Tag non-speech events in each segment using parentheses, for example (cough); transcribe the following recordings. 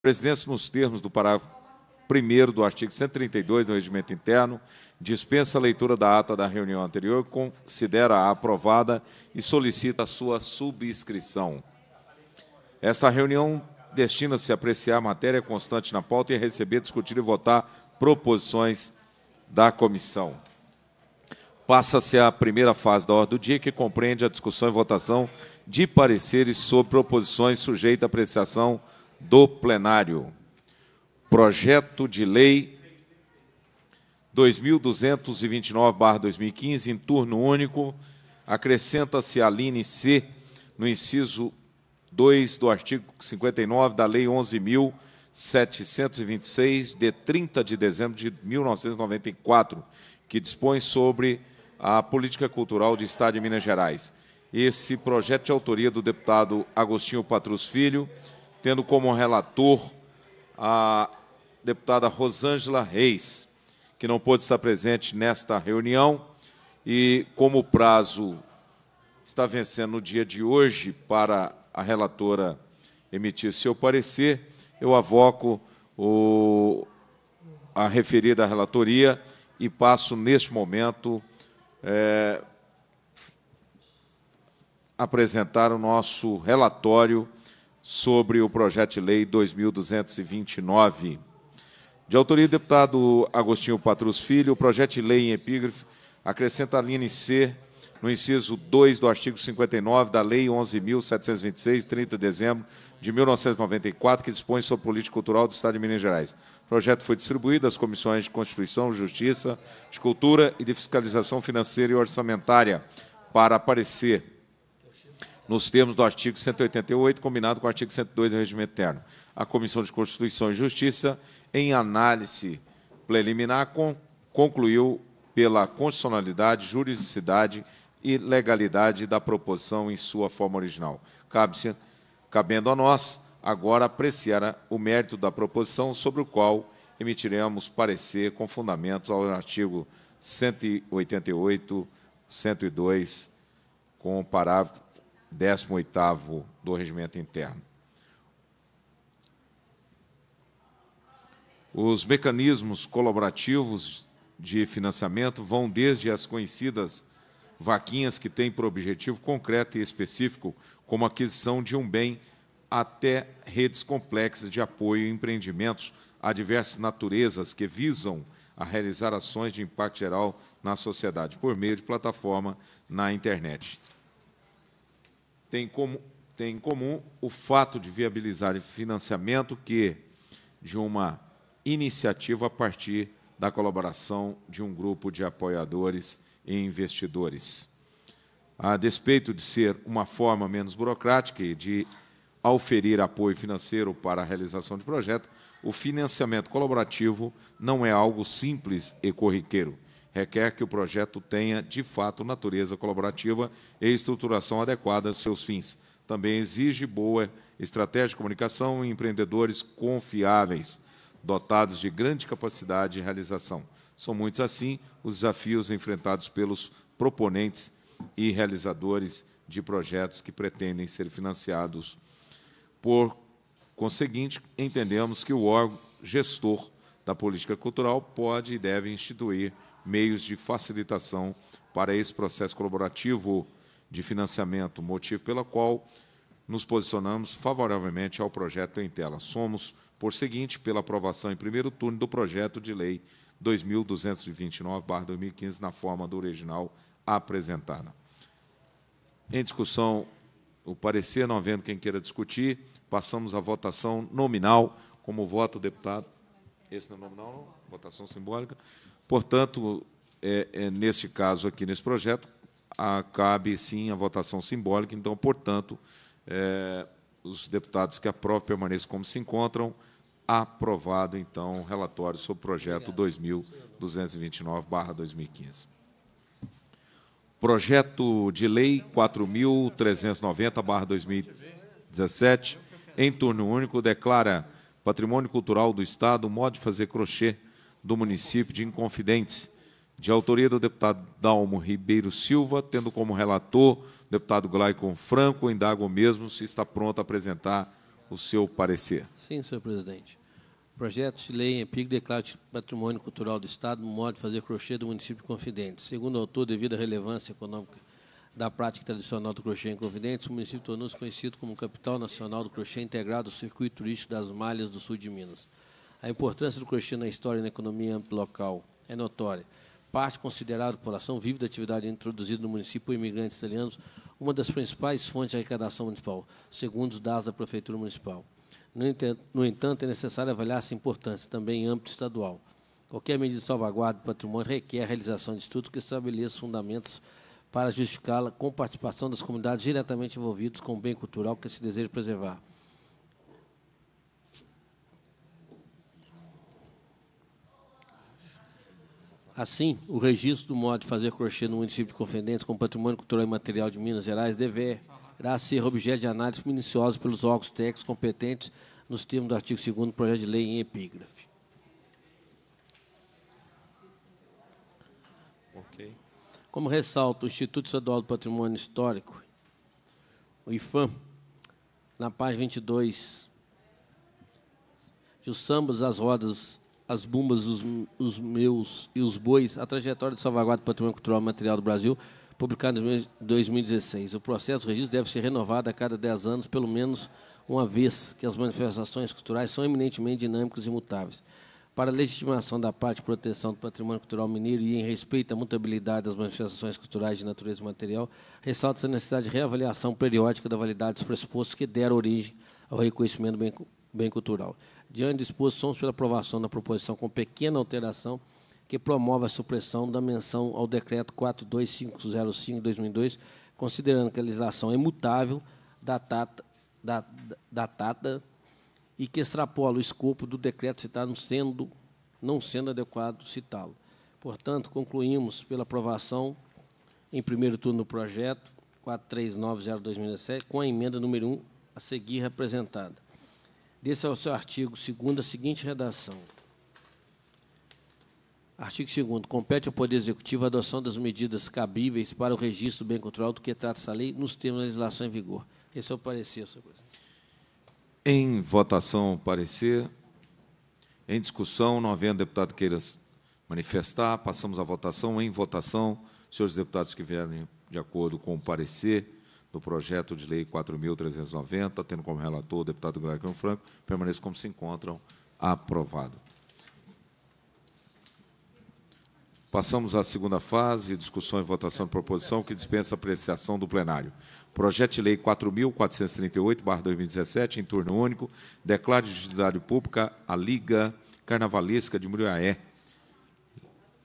presidência, nos termos do parágrafo 1 do artigo 132 do Regimento Interno, dispensa a leitura da ata da reunião anterior, considera-a aprovada e solicita a sua subscrição. Esta reunião destina-se a apreciar a matéria constante na pauta e a receber, discutir e votar proposições da comissão. Passa-se a primeira fase da ordem do dia, que compreende a discussão e votação de pareceres sobre proposições sujeitas à apreciação do plenário. Projeto de Lei 2229-2015, em turno único, acrescenta-se a linha C no inciso 2 do artigo 59 da Lei 11.726, de 30 de dezembro de 1994, que dispõe sobre a política cultural de Estado de Minas Gerais. Esse projeto de autoria do deputado Agostinho Patrus Filho, tendo como relator a deputada Rosângela Reis, que não pôde estar presente nesta reunião, e como o prazo está vencendo no dia de hoje para a relatora emitir seu parecer, eu avoco o, a referida relatoria e passo, neste momento, é, apresentar o nosso relatório sobre o projeto de lei 2229. De autoria do deputado Agostinho Patrus Filho, o projeto de lei em epígrafe acrescenta a linha C no inciso 2 do artigo 59 da Lei 11.726, 30 de dezembro de 1994, que dispõe sobre política cultural do Estado de Minas Gerais. O projeto foi distribuído às comissões de Constituição, Justiça, de Cultura e de Fiscalização Financeira e Orçamentária para aparecer nos termos do artigo 188, combinado com o artigo 102 do Regimento Interno. A Comissão de Constituição e Justiça, em análise preliminar, concluiu pela constitucionalidade, juridicidade e legalidade da proposição em sua forma original. Cabe cabendo a nós agora apreciar o mérito da proposição sobre o qual emitiremos parecer com fundamentos ao artigo 188, 102, com o parágrafo 18º do Regimento Interno. Os mecanismos colaborativos de financiamento vão desde as conhecidas vaquinhas que têm por objetivo concreto e específico, como a aquisição de um bem, até redes complexas de apoio e empreendimentos a diversas naturezas que visam a realizar ações de impacto geral na sociedade por meio de plataforma na internet tem, como, tem em comum o fato de viabilizar financiamento que de uma iniciativa a partir da colaboração de um grupo de apoiadores e investidores. A despeito de ser uma forma menos burocrática e de auferir apoio financeiro para a realização de projetos, o financiamento colaborativo não é algo simples e corriqueiro requer que o projeto tenha, de fato, natureza colaborativa e estruturação adequada aos seus fins. Também exige boa estratégia de comunicação e empreendedores confiáveis, dotados de grande capacidade de realização. São muitos, assim, os desafios enfrentados pelos proponentes e realizadores de projetos que pretendem ser financiados. Por conseguinte, entendemos que o órgão gestor da política cultural pode e deve instituir meios de facilitação para esse processo colaborativo de financiamento, motivo pela qual nos posicionamos favoravelmente ao projeto em tela. Somos, por seguinte, pela aprovação em primeiro turno do projeto de lei 2229/2015 na forma do original apresentada. Em discussão, o parecer, não havendo quem queira discutir, passamos à votação nominal, como voto deputado esse não é o nome, não, não. Votação simbólica. Portanto, é, é, neste caso aqui, nesse projeto, a, cabe sim a votação simbólica. Então, portanto, é, os deputados que aprovam permaneçam como se encontram. Aprovado, então, o relatório sobre o projeto 2229-2015. Projeto de Lei 4.390-2017, em turno único, declara patrimônio cultural do Estado, o modo de fazer crochê do município de Inconfidentes, de autoria do deputado Dalmo Ribeiro Silva, tendo como relator o deputado Glaicon Franco, indago mesmo se está pronto a apresentar o seu parecer. Sim, senhor presidente. O projeto de lei em EPIG declara de patrimônio cultural do Estado, modo de fazer crochê do município de Confidentes. Segundo o autor, devido à relevância econômica da prática tradicional do crochê em Confidentes, o município tornou-se conhecido como capital nacional do crochê integrado ao circuito turístico das malhas do sul de Minas. A importância do crochê na história e na economia local é notória. Parte considerada por ação vive da atividade introduzida no município por imigrantes italianos, uma das principais fontes de arrecadação municipal, segundo os dados da Prefeitura Municipal. No entanto, é necessário avaliar essa importância, também em âmbito estadual. Qualquer medida de salvaguarda do patrimônio requer a realização de estudos que estabeleçam fundamentos para justificá-la com participação das comunidades diretamente envolvidas com o bem cultural que se deseja preservar. Assim, o registro do modo de fazer crochê no município de Confidentes como patrimônio cultural e material de Minas Gerais deverá ser objeto de análise minuciosa pelos órgãos técnicos competentes nos termos do artigo 2 do projeto de lei em epígrafe. Como ressalta o Instituto Estadual do Patrimônio Histórico, o IFAM, na página 22, os sambas, as rodas, as bumbas, os, os meus e os bois, a trajetória de salvaguarda do patrimônio cultural material do Brasil, publicada em 2016. O processo de registro deve ser renovado a cada 10 anos, pelo menos uma vez, que as manifestações culturais são eminentemente dinâmicas e mutáveis para a legitimação da parte de proteção do patrimônio cultural mineiro e em respeito à mutabilidade das manifestações culturais de natureza material, ressalta-se a necessidade de reavaliação periódica da validade dos pressupostos que deram origem ao reconhecimento do bem, bem cultural. Diante disso, somos pela aprovação da proposição com pequena alteração que promove a supressão da menção ao Decreto 42505-2002, considerando que a legislação é imutável, datada, datada e que extrapola o escopo do decreto citado, sendo, não sendo adequado citá-lo. Portanto, concluímos pela aprovação em primeiro turno do projeto 439 2017 com a emenda número 1 a seguir representada. Desse ao é seu artigo 2 a seguinte redação. Artigo 2 Compete ao Poder Executivo a adoção das medidas cabíveis para o registro do bem cultural do que trata essa lei nos termos da legislação em vigor. Esse é o parecer, senhor presidente. Em votação, parecer. Em discussão, não havendo deputado queira manifestar, passamos à votação. Em votação, senhores deputados que vierem de acordo com o parecer do projeto de lei 4.390, tendo como relator o deputado Glaucon Franco, permaneçam como se encontram. Aprovado. Passamos à segunda fase, discussão e votação de proposição que dispensa apreciação do plenário. Projeto de Lei 4.438-2017, em turno único, declara de utilidade pública a Liga Carnavalesca de Muriaé,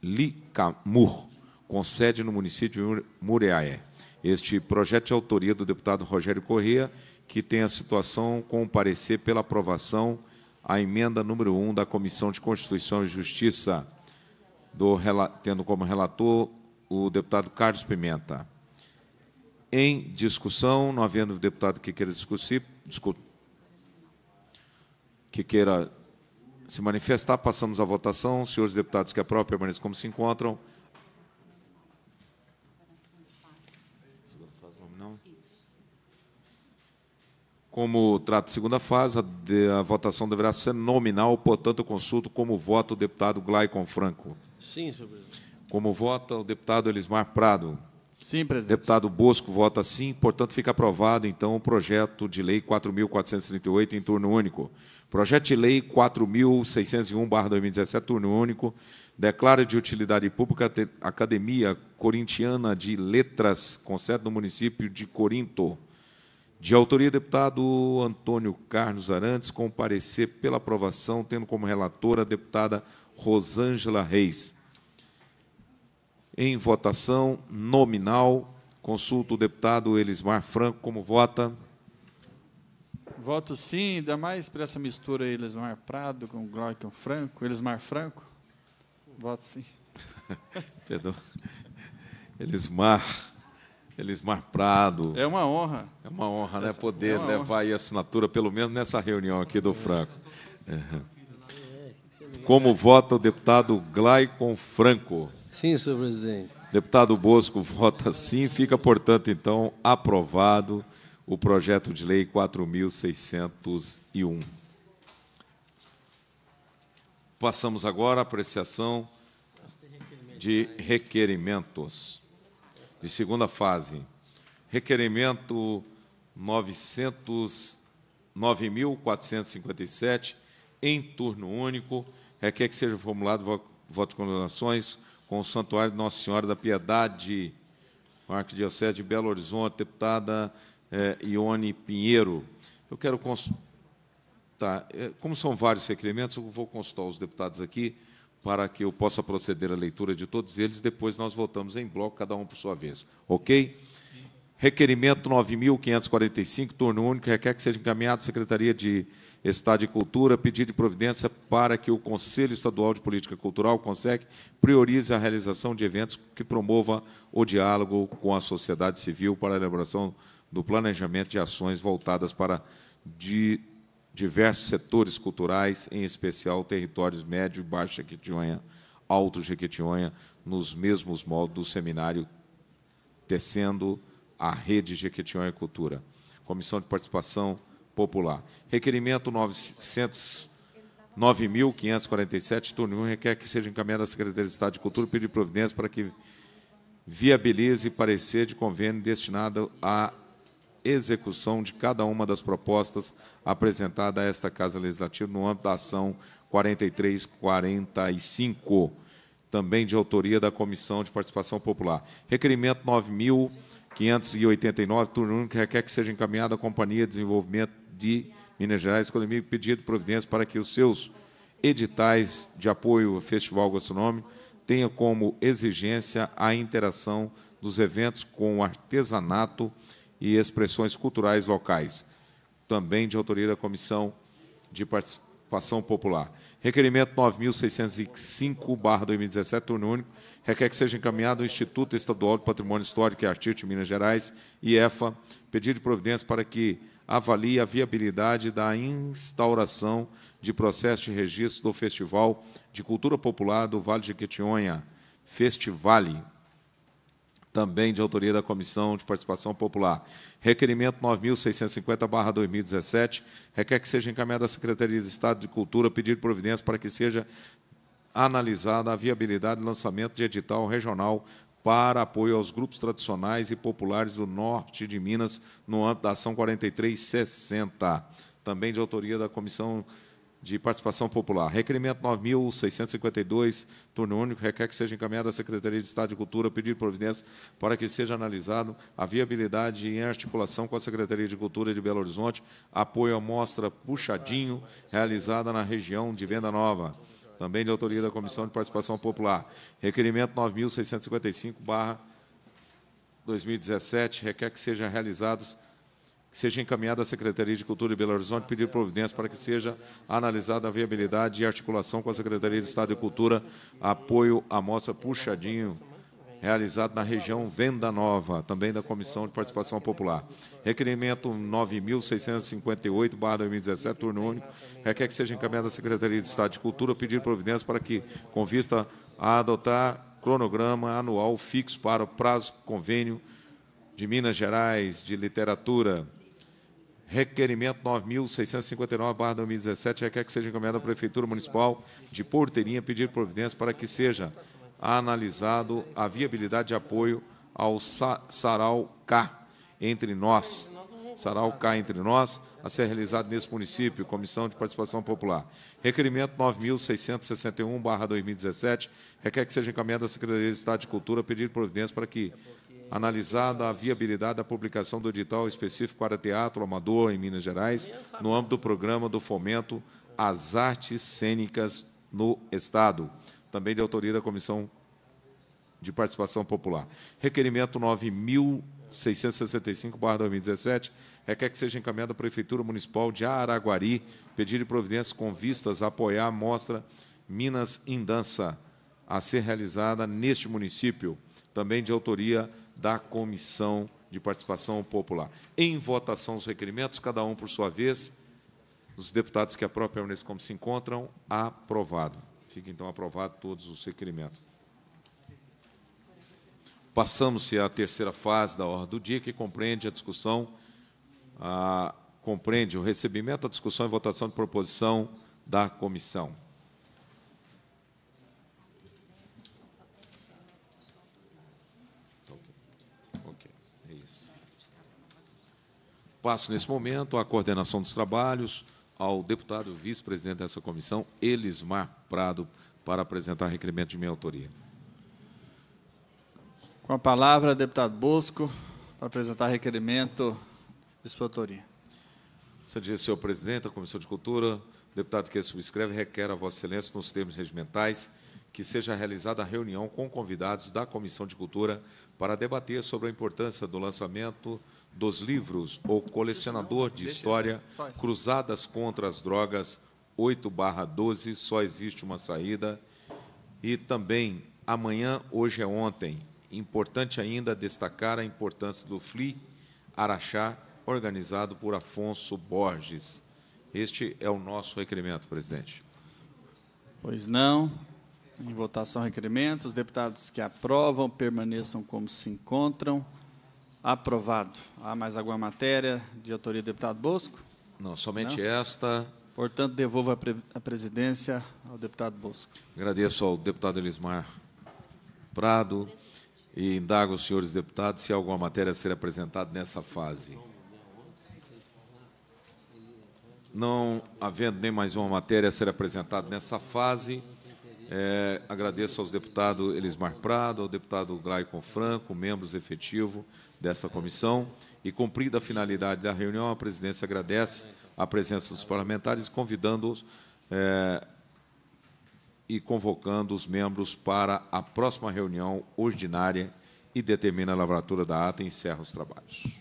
Licamur, com sede no município de Muriaé. Este projeto de autoria do deputado Rogério Corrêa, que tem a situação com o parecer pela aprovação à emenda número 1 da Comissão de Constituição e Justiça do, tendo como relator o deputado Carlos Pimenta. Em discussão, não havendo deputado que queira discutir, que queira se manifestar, passamos à votação. Senhores deputados que aprovam, permaneçam como se encontram. Como trata a segunda fase, a, de, a votação deverá ser nominal, portanto, eu consulto como voto o deputado Glaicon Franco. Sim, senhor presidente. Como vota o deputado Elismar Prado? Sim, presidente. Deputado Bosco vota sim, portanto fica aprovado então o projeto de lei 4.438 em turno único. Projeto de lei 4.601/2017 turno único declara de utilidade pública a Academia Corintiana de Letras com sede no município de Corinto. De autoria do deputado Antônio Carlos Arantes, com parecer pela aprovação, tendo como relatora a deputada Rosângela Reis em votação nominal. Consulto o deputado Elismar Franco como vota. Voto sim, ainda mais para essa mistura aí, Elismar Prado com Glaucon Franco. Elismar Franco? Voto sim. Perdão. Elismar. Elismar Prado. É uma honra. É uma honra, né? Poder é levar honra. aí a assinatura, pelo menos nessa reunião aqui do Franco. É. Como vota o deputado Glaicon Franco? Sim, senhor presidente. Deputado Bosco (laughs) vota sim, fica, portanto, então, aprovado o projeto de lei 4601. Passamos agora à apreciação de requerimentos de segunda fase. Requerimento 9.457, em turno único, requer é é que seja formulado voto de condenações com o Santuário de Nossa Senhora da Piedade, com a Arquidiocese de Belo Horizonte, deputada eh, Ione Pinheiro. Eu quero consultar, tá, eh, como são vários requerimentos, eu vou consultar os deputados aqui para que eu possa proceder à leitura de todos eles, depois nós votamos em bloco, cada um por sua vez. Ok? Requerimento 9.545, turno único, requer que seja encaminhado à Secretaria de Estado e Cultura pedido de providência para que o Conselho Estadual de Política Cultural, CONSEC, priorize a realização de eventos que promova o diálogo com a sociedade civil para a elaboração do planejamento de ações voltadas para de diversos setores culturais, em especial territórios médio e baixo Jequitinhonha, alto Jequitinhonha, nos mesmos moldes do seminário tecendo a Rede Jequitinhonha Cultura. Comissão de Participação Popular. Requerimento 900... 9.547, turno 1, requer que seja encaminhado à Secretaria de Estado de Cultura pedir providência para que viabilize parecer de convênio destinado à execução de cada uma das propostas apresentadas a esta Casa Legislativa no âmbito da ação 4345, também de autoria da Comissão de Participação Popular. Requerimento 9.000 589, turno único, requer que seja encaminhada à Companhia de Desenvolvimento de Minas Gerais, Economia e pedido providência para que os seus editais de apoio ao Festival Gastronômico tenha como exigência a interação dos eventos com o artesanato e expressões culturais locais, também de autoria da Comissão de Participação Popular. Requerimento 9.605, 2017, turno único, Requer que seja encaminhado ao Instituto Estadual de Patrimônio Histórico e Artístico de Minas Gerais, IEFA, pedido de providência para que avalie a viabilidade da instauração de processo de registro do Festival de Cultura Popular do Vale de Quetionha, Festivale, também de autoria da Comissão de Participação Popular. Requerimento 9.650-2017 requer que seja encaminhado à Secretaria de Estado de Cultura pedido de providência para que seja analisada a viabilidade do lançamento de edital regional para apoio aos grupos tradicionais e populares do norte de Minas no âmbito da Ação 4360, também de autoria da Comissão de Participação Popular. Requerimento 9.652, turno único, requer que seja encaminhado à Secretaria de Estado de Cultura pedir providência para que seja analisado a viabilidade em articulação com a Secretaria de Cultura de Belo Horizonte, apoio à mostra Puxadinho, realizada na região de Venda Nova também de autoria da Comissão de Participação Popular. Requerimento 9.655-2017 requer que sejam realizados que seja encaminhada à Secretaria de Cultura de Belo Horizonte pedir providência para que seja analisada a viabilidade e articulação com a Secretaria de Estado de Cultura, apoio à mostra Puxadinho realizado na região Venda Nova, também da Comissão de Participação Popular. Requerimento 9.658-2017, turno único, requer que seja encaminhado à Secretaria de Estado de Cultura pedir providências para que, com vista a adotar cronograma anual fixo para o prazo convênio de Minas Gerais de Literatura, Requerimento 9.659-2017 requer que seja encaminhado à Prefeitura Municipal de Porteirinha pedir providência para que seja analisado a viabilidade de apoio ao Sarau K entre nós. Sarau K entre nós, a ser realizado nesse município, Comissão de Participação Popular. Requerimento 9.661-2017, requer que seja encaminhado à Secretaria de Estado de Cultura pedir providência para que, analisada a viabilidade da publicação do edital específico para teatro amador em Minas Gerais, no âmbito do programa do fomento às artes cênicas no Estado também de autoria da Comissão de Participação Popular. Requerimento 9.665-2017 requer que seja encaminhado à Prefeitura Municipal de Araguari pedir de providências com vistas a apoiar a mostra Minas Indança a ser realizada neste município, também de autoria da Comissão de Participação Popular. Em votação os requerimentos, cada um por sua vez. Os deputados que a própria como se encontram, aprovado. Fica então aprovado todos os requerimentos. Passamos-se à terceira fase da ordem do dia, que compreende a discussão, a, compreende o recebimento, a discussão e votação de proposição da comissão. É Passo nesse momento à coordenação dos trabalhos, ao deputado vice-presidente dessa comissão, Elismar Prado, para apresentar requerimento de minha autoria. Com a palavra, deputado Bosco, para apresentar requerimento de sua autoria. Senhor senhor presidente da Comissão de Cultura, deputado que subscreve, requer a Vossa Excelência, nos termos regimentais, que seja realizada a reunião com convidados da Comissão de Cultura para debater sobre a importância do lançamento dos livros O Colecionador de História, Cruzadas contra as Drogas, 8/12, Só Existe Uma Saída, e também Amanhã, Hoje é Ontem. Importante ainda destacar a importância do FLI Araxá, organizado por Afonso Borges. Este é o nosso requerimento, presidente. Pois não. Em votação, requerimento. Os deputados que aprovam permaneçam como se encontram. Aprovado. Há mais alguma matéria de autoria do deputado Bosco? Não, somente Não? esta. Portanto, devolvo a, pre a presidência ao deputado Bosco. Agradeço ao deputado Elismar Prado e indago os senhores deputados se há alguma matéria a ser apresentada nessa fase. Não havendo nem mais uma matéria a ser apresentada nessa fase, é, agradeço aos deputados Elismar Prado, ao deputado Glaicon Franco, membros efetivos desta comissão. E cumprida a finalidade da reunião, a presidência agradece a presença dos parlamentares, convidando-os é, e convocando os membros para a próxima reunião ordinária e determina a lavratura da ata e encerra os trabalhos.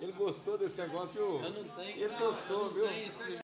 Ele gostou desse negócio, Eu não tenho. Ele gostou, viu? Tenho.